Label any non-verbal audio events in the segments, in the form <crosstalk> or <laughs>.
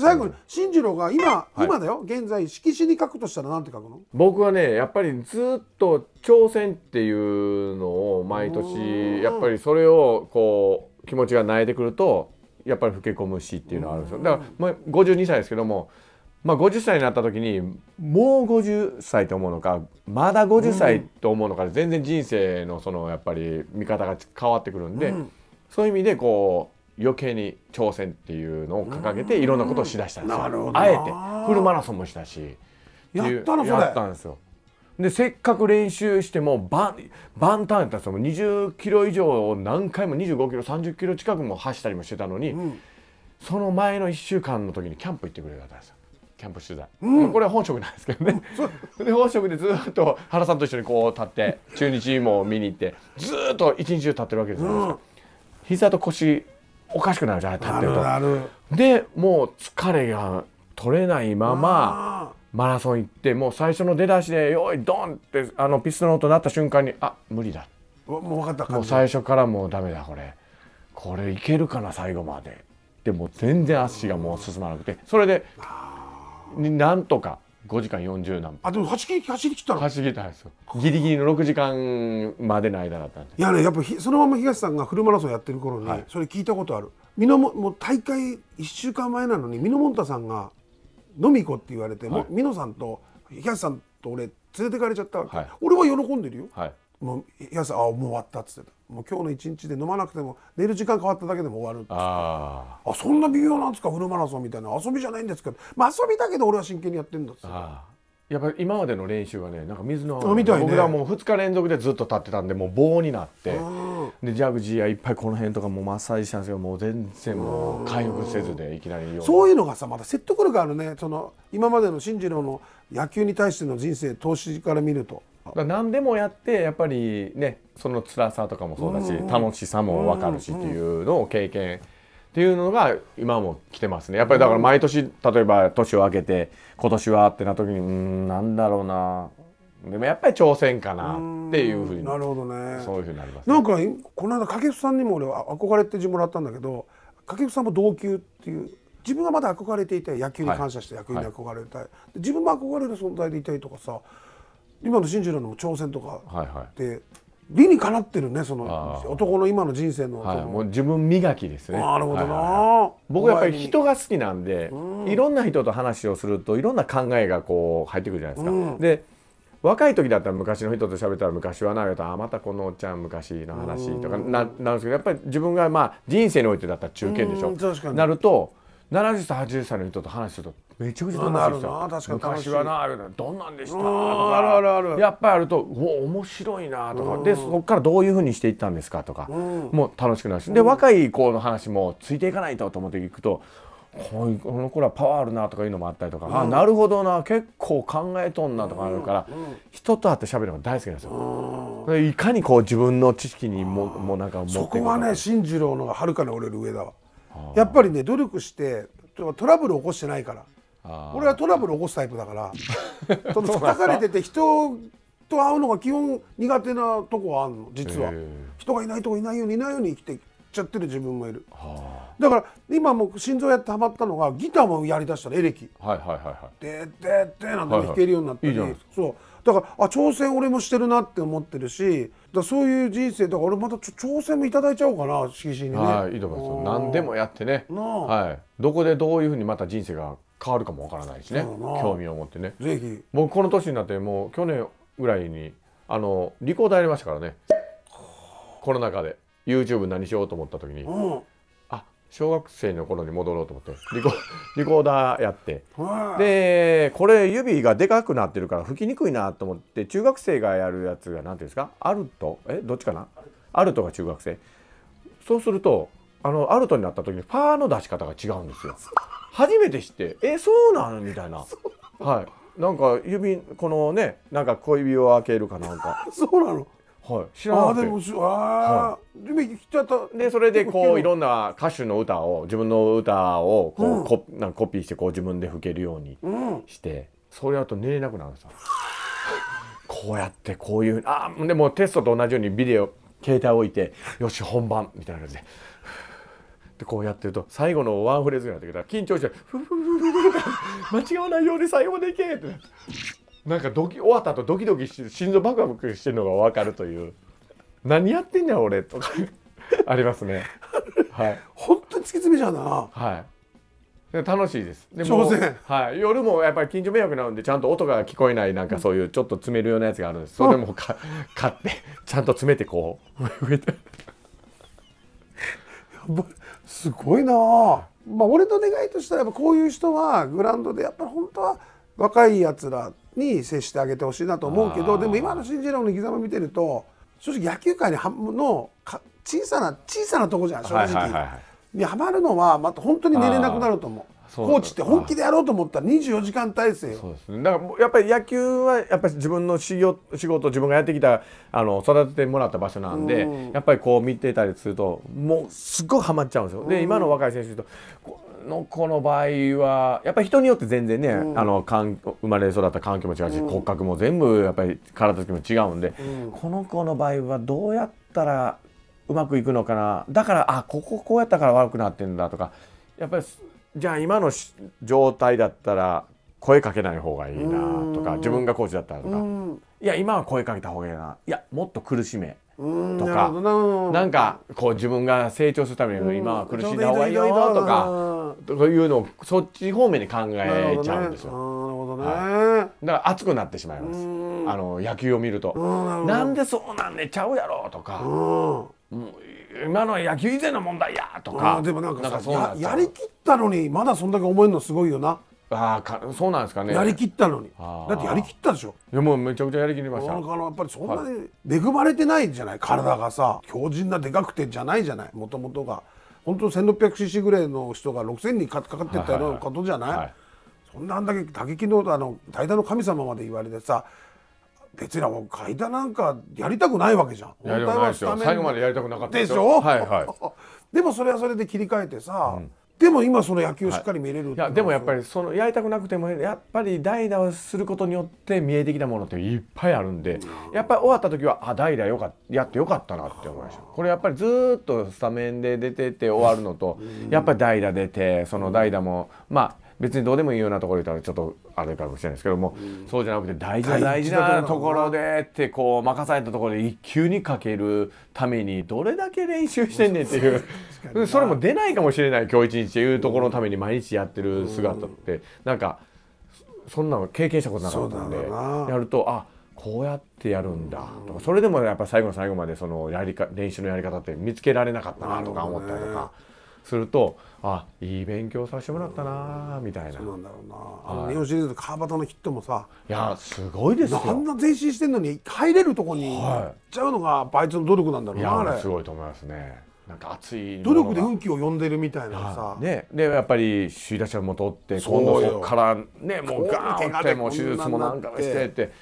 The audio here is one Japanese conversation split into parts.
最後に進次郎が今、はい、今だよ現在色紙に書くとしたら何て書くの僕はねやっぱりずっと挑戦っていうのを毎年やっぱりそれをこう気持ちが泣いてくるとやっぱり老け込むしっていうのはあるんですよだから、まあ、52歳ですけども、まあ、50歳になった時にもう50歳と思うのかまだ50歳と思うのかで全然人生のそのやっぱり見方が変わってくるんで、うん、そういう意味でこう余計に挑戦っていうのを掲げていろんなことをしだしたんですよあえてフルマラソンもしたしやったのそれやったんですよでせっかく練習してもバンバンタンやったら20キロ以上を何回も25キロ30キロ近くも走ったりもしてたのに、うん、その前の1週間の時にキャンプ行ってくれたんですよキャンプ取材、うん、これは本職なんですけどね <laughs> で本職でずっと原さんと一緒にこう立って中日も見に行ってずっと一日中立ってるわけですよ、うん、膝と腰おかしくなるじゃ立ってるとでもう疲れが取れないままマラソン行ってもう最初の出だしで「よいドン!」ってあのピストンの音鳴った瞬間に「あ無理だ」もう分かったもう最初からもうダメだこれこれいけるかな最後まででも全然足がもう進まなくてそれでなんとか5時間40何分あでも走り走り切ったの走り切ったんですよギリギリの6時間までの間だったんでいやねやっぱそのまま東さんがフルマラソンやってる頃に、はい、それ聞いたことあるみのももう大会1週間前なのにみのもんたさんが飲み行こうって言われて、はい、もみのさんと東さんと俺連れてかれちゃったわけ、はい、俺は喜んでるよ、はい、もう「やすあもう終わった」っつってもう今日の一日で飲まなくても寝る時間変わっただけでも終わるっってあそんな微妙なんですかフルマラソンみたいな遊びじゃないんですか、まあ、遊びだけど俺は真剣にやってるんだっってやっぱり今までの練習はねなんか水の、ね、僕らもう2日連続でずっと立ってたんでもう棒になってでジャグジーはいっぱいこの辺とかもマッサージしたんですけどもう全然もう回復せずでいきなりそういうのがさまた説得力あるねその今までの新次郎の野球に対しての人生投資から見ると。だ何でもやってやっぱりねその辛さとかもそうだし、うん、楽しさも分かるしっていうのを経験っていうのが今も来てますねやっぱりだから毎年例えば年を明けて今年はってな時にうんなんだろうなでもやっぱり挑戦かなっていうふうになるほどねそういうふうになります、ね、なんかこの間掛布さんにも俺は憧れって字もらったんだけど掛布さんも同級っていう自分がまだ憧れていた野球に感謝して、野球に憧れたい、はい、自分も憧れる存在でいたりとかさ今の進次郎の挑戦とかっはいはい、理にかなってるねその男の今の人生の,、はい、もう自分磨きですねなるほどな、はいはい、僕はやっぱり人が好きなんで、うん、いろんな人と話をするといろんな考えがこう入ってくるじゃないですか、うん、で若い時だったら昔の人と喋ったら昔はなよとあまたこのおっちゃん昔の話とかななんですけどやっぱり自分がまあ人生においてだったら中堅でしょ、うん、なると70歳80歳の人と話するとめちゃくちゃ楽しいですよ昔はなあどんなんでしたとかあるあるあるやっぱりあるとお面白いなとかでそこからどういうふうにしていったんですかとかもう楽しくなるしで若い子の話もついていかないとと思っていくとこの頃はパワーあるなとかいうのもあったりとか、うん、あなるほどな結構考えとんなとかあるから、うんうん、人と会って喋るのが大好きなんですよ、いかにこう自分の知識にももうなんかってそこはね進次郎のがはるかに俺よ上だわやっぱりね努力してトラブル起こしてないから俺はトラブル起こすタイプだから <laughs> その叩かれてて人と会うのが基本苦手なとこはあるの実は人がいないとこいないようにいないように生きてっちゃってる自分もいるだから今も心臓やってはまったのがギターもやりだしたのエレキ「ででで」なんて弾けるようになったりそう。だからあ挑戦俺もしてるなって思ってるしだそういう人生だから俺また挑戦もいただいちゃおうかな色紙にね。はい、いいと思います何でもやってね、はい、どこでどういうふうにまた人生が変わるかもわからないしね興味を持ってね。ぜひ僕この年になってもう去年ぐらいにあのリコーダーやりましたからねコロナ禍で YouTube 何しようと思った時に、うん、小学生の頃に戻ろうと思ってリコ <laughs> リコーダーやってでこれ指がでかくなってるから吹きにくいなと思って中学生がやるやつが何ていうんですかアルトえどっちかなアルトが中学生そうするとあのアルトになった時にパーの出し方が違うんですよ初めて知ってえそうなんみたいな <laughs> はいなんか指このねなんか小指を開けるかなんか <laughs> そうなのはい、知らなあでもあ、はい、でもちゃったでそれでこういろんな歌手の歌を自分の歌をこう、うん、コなんコピーしてこう自分で吹けるようにして、うん、それあと寝れなくなるんですこうやってこういうあでもテストと同じようにビデオ携帯置いてよし本番みたいな感じで。でこうやってると最後のワンフレーズになってくるら緊張して「フフフフフ間違わないように最後までいけ!」ってなって。なんかドキ終わった後ドキドキして心臓バクバクしてるのが分かるという何やってんねん俺とか <laughs> ありますねはい本当に突き詰めちゃうなはい楽しいですでもはい夜もやっぱり近所迷惑なのでちゃんと音が聞こえないなんかそういうちょっと詰めるようなやつがあるんです、うん、それもか買ってちゃんと詰めてこう植えてすごいなまあ俺の願いとしたらやっぱこういう人はグラウンドでやっぱり本当は若いやつらに接してあげてほしいなと思うけどでも今の新次郎の生き様見てると正直野球界の小さな小さなとこじゃん正直、にはまるのはまた本当に寝れなくなると思う。コーチって本気でやろうと思ったら24時間体制ね、だからやっぱり野球はやっぱり自分の仕事自分がやってきたあの育ててもらった場所なんで、うん、やっぱりこう見てたりするともうすっごいはまっちゃうんですよ。で今の若い選手との子の場合はやっぱり人によって全然ね、うん、あのかん生まれ育った環境も違うし、うん、骨格も全部やっぱり体つきも違うんで、うん、この子の場合はどうやったらうまくいくのかなだからあこここうやったから悪くなってんだとかやっぱりじゃあ今の状態だったら声かけない方がいいなとか自分がコーチだったらとか、いや今は声かけた方がいいないやもっと苦しめとかなんかこう自分が成長するために今は苦しい方がいいよとかというのをそっち方面に考えちゃうんですよ。はい、だから熱くなってしまいます。あの野球を見ると、なんでそうなんねちゃうやろとか、今の野球以前の問題やとか、でもなんかやりきったのにまだそんだけ思えるのすごいよな。ああかそうなんですかねやりきったのにだってやりきったでしょいやもうめちゃくちゃやりきりましたなんやっぱりそんなに恵まれてないじゃない体がさ強靭なでかくてじゃないじゃないもともとが本当 1600cc ぐらいの人が6000人かかってったようなことじゃない、はいはいはい、そんなんだけ打撃のあの代打の神様まで言われてさ別にもう階段なんかやりたくないわけじゃん。やりたくないですよ。最後までやりたくなかったでしょ。でしょはいはい。<laughs> でもそれはそれで切り替えてさ、うんでも今その野球をしっかり見れる、はい、いやでもやっぱりそのやりたくなくてもやっぱり代打をすることによって見えてきたものっていっぱいあるんで、やっぱり終わった時はあ代打よかやってよかったなって思いましたこれやっぱりずっとスタメンで出てて終わるのと、やっぱり代打出てその代打もまあ別にどうでもいいようなところ言ったらちょっとあれかもしれないですけども、うん、そうじゃなくて大事な大事なところでってこう任されたところで一球にかけるためにどれだけ練習してんねんっていう <laughs> それも出ないかもしれない今日一日というところのために毎日やってる姿ってんなんかそんなの経験したことなかったんでやるとあこうやってやるんだとかそれでもやっぱ最後の最後までそのやりか練習のやり方って見つけられなかったなとか思ったりとか。するとあいい勉強させてもらったなみたいなそうなんだろうな、はい、あの日本シリーズの川端のヒットもさいやすごいですよあんな前進してんのに入れるとこに行っちゃうのがあいつの努力なんだろうな、はい、あれすごいと思いますねなんか熱い努力で運気を呼んでるみたいなさ、ね、でやっぱり首位打者も取って今度そこからねもうガーンってもう手術もなんかしてって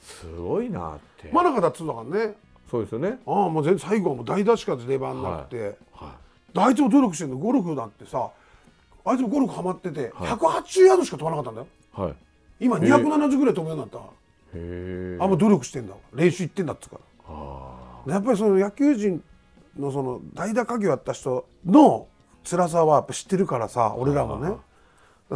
すごいなって真中だっつうのがねそうですよねああもう全最後はもう大打しか出番なくて、はい、はいあいつも努力してるのゴルフだってさあいつもゴルフハマってて、はい、180ヤードしか飛ばなかったんだよ、はい、今270ぐらい飛ぶようになったあんま努力してんだ練習行ってんだっつうからやっぱりその野球人のその代打家業やった人の辛さはやっぱ知ってるからさ俺らもね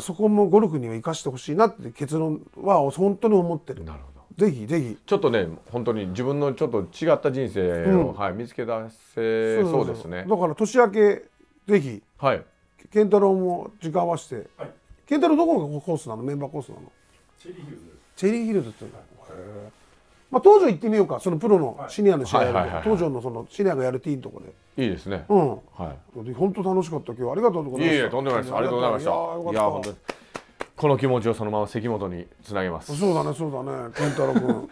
そこもゴルフには生かしてほしいなって結論は本当に思ってる。なるほどぜひぜひちょっとね本当に自分のちょっと違った人生を、うん、はい、見つけ出せそうですねだから年明けぜひ、はい、健太郎も時間合わせて、はい、健太郎どこがコースなのメンバーコースなのチェリーヒルズチェリーヒルズっていうの、はまあ、東条行ってみようかそのプロのシニアの試合、はいはい、東条のそのシニアがやるティーンとこでいいですねうん、はい、本当楽しかった今日ありがとうございましたいえいえとんでもないですありがとうございましたいや本当にこの気持ちをそのまま関本につなげますそうだねそうだね健太郎君